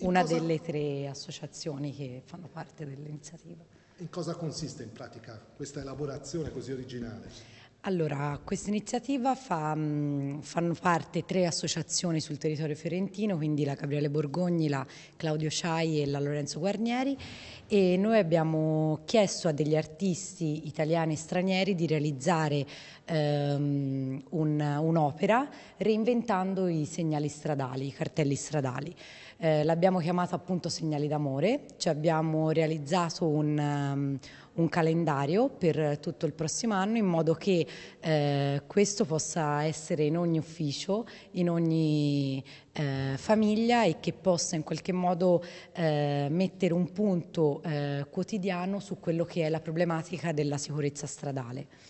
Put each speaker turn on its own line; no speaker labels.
una cosa... delle
tre associazioni che fanno parte dell'iniziativa. In cosa consiste
in pratica questa elaborazione così originale?
Allora, questa iniziativa fa, mm, fanno parte tre associazioni sul territorio fiorentino, quindi la Gabriele Borgogni, la Claudio Ciai e la Lorenzo Guarnieri e noi abbiamo chiesto a degli artisti italiani e stranieri di realizzare ehm, un'opera reinventando i segnali stradali, i cartelli stradali. Eh, L'abbiamo chiamato appunto Segnali d'amore, cioè abbiamo realizzato un, um, un, calendario per tutto il prossimo anno in modo che eh, questo possa essere in ogni ufficio, in ogni eh, famiglia e che possa in qualche modo eh, mettere un punto eh, quotidiano su quello che è la problematica della sicurezza stradale.